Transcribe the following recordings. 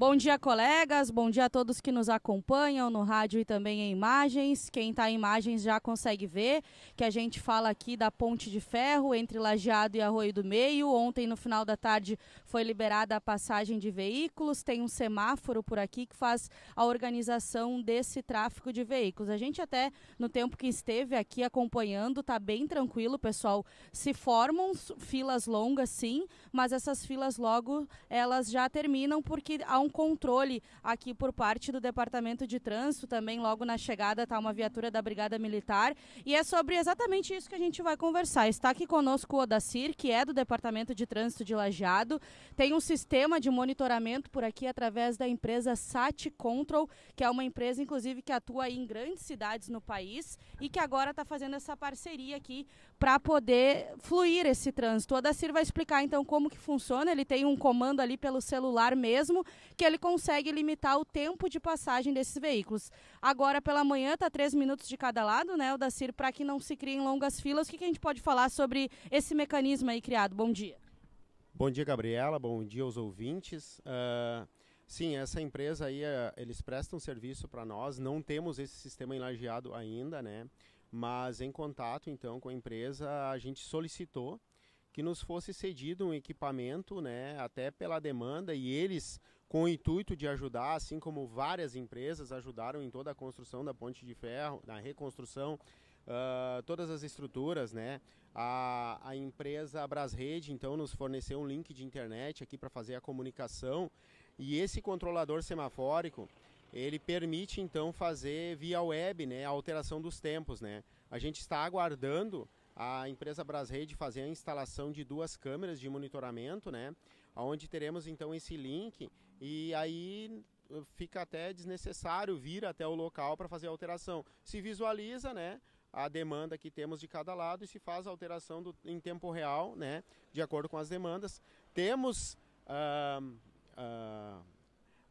Bom dia, colegas. Bom dia a todos que nos acompanham no rádio e também em imagens. Quem está em imagens já consegue ver que a gente fala aqui da Ponte de Ferro entre Lajeado e Arroio do Meio. Ontem, no final da tarde, foi liberada a passagem de veículos. Tem um semáforo por aqui que faz a organização desse tráfego de veículos. A gente até, no tempo que esteve aqui acompanhando, está bem tranquilo, pessoal. Se formam filas longas, sim, mas essas filas logo elas já terminam porque há um um controle aqui por parte do Departamento de Trânsito, também logo na chegada está uma viatura da Brigada Militar, e é sobre exatamente isso que a gente vai conversar. Está aqui conosco o Odacir, que é do Departamento de Trânsito de Lajeado, tem um sistema de monitoramento por aqui através da empresa Sat Control, que é uma empresa, inclusive, que atua em grandes cidades no país e que agora está fazendo essa parceria aqui para poder fluir esse trânsito. O Odacir vai explicar, então, como que funciona, ele tem um comando ali pelo celular mesmo, que ele consegue limitar o tempo de passagem desses veículos. Agora pela manhã está três minutos de cada lado, né, o Dacir, para que não se criem longas filas. O que, que a gente pode falar sobre esse mecanismo aí criado? Bom dia. Bom dia, Gabriela. Bom dia aos ouvintes. Uh, sim, essa empresa aí, uh, eles prestam serviço para nós. Não temos esse sistema enlajeado ainda, né? Mas em contato, então, com a empresa, a gente solicitou que nos fosse cedido um equipamento, né? Até pela demanda e eles com o intuito de ajudar, assim como várias empresas ajudaram em toda a construção da ponte de ferro, na reconstrução, uh, todas as estruturas, né? A, a empresa Brasrede, então, nos forneceu um link de internet aqui para fazer a comunicação e esse controlador semafórico, ele permite, então, fazer via web, né? A alteração dos tempos, né? A gente está aguardando a empresa Brasrede fazer a instalação de duas câmeras de monitoramento, né? Onde teremos então esse link e aí fica até desnecessário vir até o local para fazer a alteração. Se visualiza, né? a demanda que temos de cada lado e se faz a alteração do, em tempo real, né, de acordo com as demandas. Temos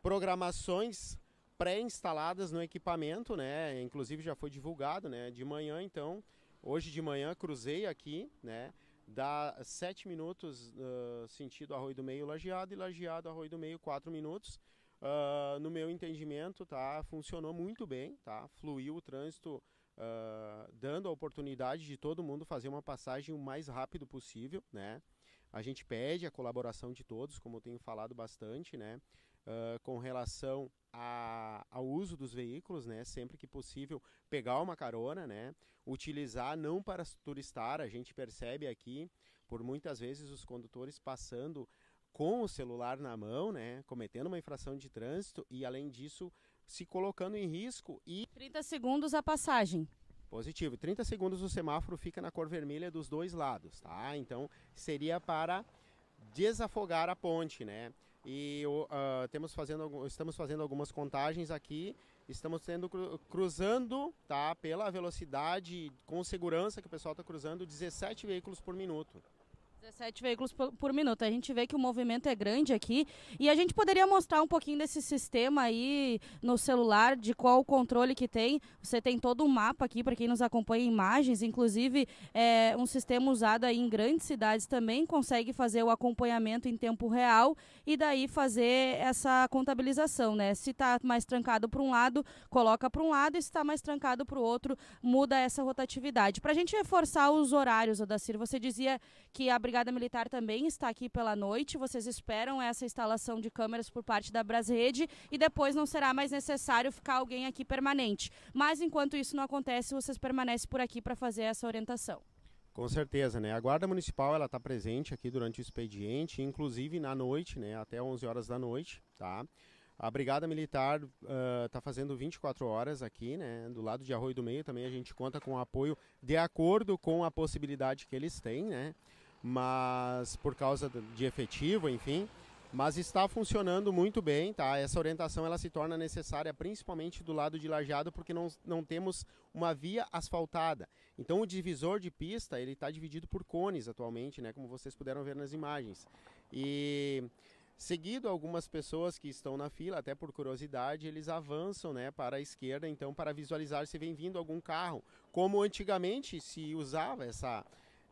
programações pré-instaladas no equipamento, né, inclusive já foi divulgado, né, de manhã, então Hoje de manhã cruzei aqui, né? Dá 7 minutos uh, sentido Arroio do Meio Lajeado e Lajeado Arroio do Meio 4 minutos. Uh, no meu entendimento, tá? Funcionou muito bem, tá? Fluiu o trânsito Uh, dando a oportunidade de todo mundo fazer uma passagem o mais rápido possível, né? A gente pede a colaboração de todos, como eu tenho falado bastante, né? uh, com relação a, ao uso dos veículos, né? Sempre que possível, pegar uma carona, né? Utilizar não para turistar, a gente percebe aqui, por muitas vezes, os condutores passando com o celular na mão, né? Cometendo uma infração de trânsito e, além disso, se colocando em risco e. 30 segundos a passagem. Positivo. 30 segundos o semáforo fica na cor vermelha dos dois lados, tá? Então seria para desafogar a ponte, né? e uh, temos fazendo, estamos fazendo algumas contagens aqui. Estamos tendo, cruzando tá, pela velocidade com segurança que o pessoal está cruzando 17 veículos por minuto. 17 veículos por, por, minuto. A gente vê que o movimento é grande aqui e a gente poderia mostrar um pouquinho desse sistema aí no celular, de qual o controle que tem. Você tem todo um mapa aqui para quem nos acompanha imagens, inclusive é um sistema usado aí em grandes cidades também, consegue fazer o acompanhamento em tempo real e daí fazer essa contabilização, né? Se está mais trancado para um lado, coloca para um lado e se está mais trancado para o outro, muda essa rotatividade. Para a gente reforçar os horários, Odacir, você dizia que abre Brigada Militar também está aqui pela noite. Vocês esperam essa instalação de câmeras por parte da Brasrede e depois não será mais necessário ficar alguém aqui permanente. Mas enquanto isso não acontece, vocês permanecem por aqui para fazer essa orientação. Com certeza, né? A Guarda Municipal ela está presente aqui durante o expediente, inclusive na noite, né? Até 11 horas da noite, tá? A Brigada Militar está ah, uh, fazendo 24 horas aqui, né? Do lado de Arroio do Meio também a gente conta com apoio de acordo com a possibilidade que eles têm, né? mas por causa de efetivo, enfim, mas está funcionando muito bem, tá? Essa orientação ela se torna necessária principalmente do lado de Lajeado porque não, não temos uma via asfaltada. Então o divisor de pista ele está dividido por cones atualmente, né? Como vocês puderam ver nas imagens. E seguido algumas pessoas que estão na fila, até por curiosidade, eles avançam, né, para a esquerda, então para visualizar se vem vindo algum carro, como antigamente se usava essa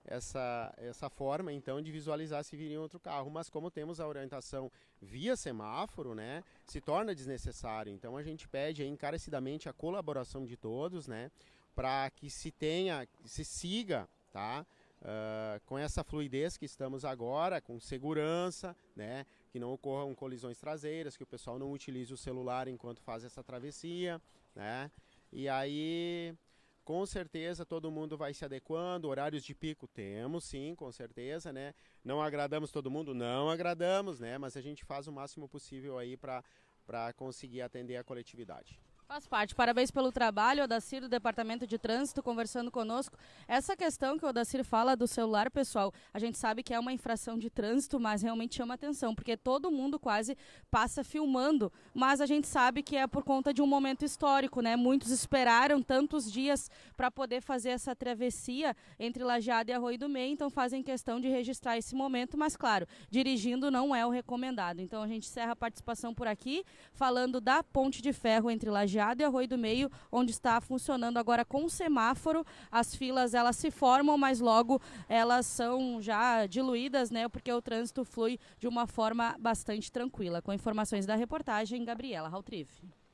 essa, essa forma então de visualizar se viria outro carro, mas como temos a orientação via semáforo, né, se torna desnecessário. Então a gente pede encarecidamente a colaboração de todos, né, para que se tenha, se siga, tá? Uh, com essa fluidez que estamos agora, com segurança, né, que não ocorram colisões traseiras, que o pessoal não utilize o celular enquanto faz essa travessia, né, e aí com certeza todo mundo vai se adequando. Horários de pico temos, sim, com certeza, né? Não agradamos todo mundo, não agradamos, né? Mas a gente faz o máximo possível aí para conseguir atender a coletividade. Faz parte. Parabéns pelo trabalho, Odacir, do Departamento de Trânsito, conversando conosco. Essa questão que o Odacir fala do celular, pessoal, a gente sabe que é uma infração de trânsito, mas realmente chama atenção, porque todo mundo quase passa filmando, mas a gente sabe que é por conta de um momento histórico, né? Muitos esperaram tantos dias para poder fazer essa travessia entre Lajeado e Arroio do Meio, então fazem questão de registrar esse momento, mas claro, dirigindo não é o recomendado. Então a gente encerra a participação por aqui, falando da ponte de ferro entre Lajeado Lajeado e Arroio do Meio, onde está funcionando agora com semáforo. As filas elas se formam, mas logo elas são já diluídas, né? Porque o trânsito flui de uma forma bastante tranquila. Com informações da reportagem, Gabriela Rautrive.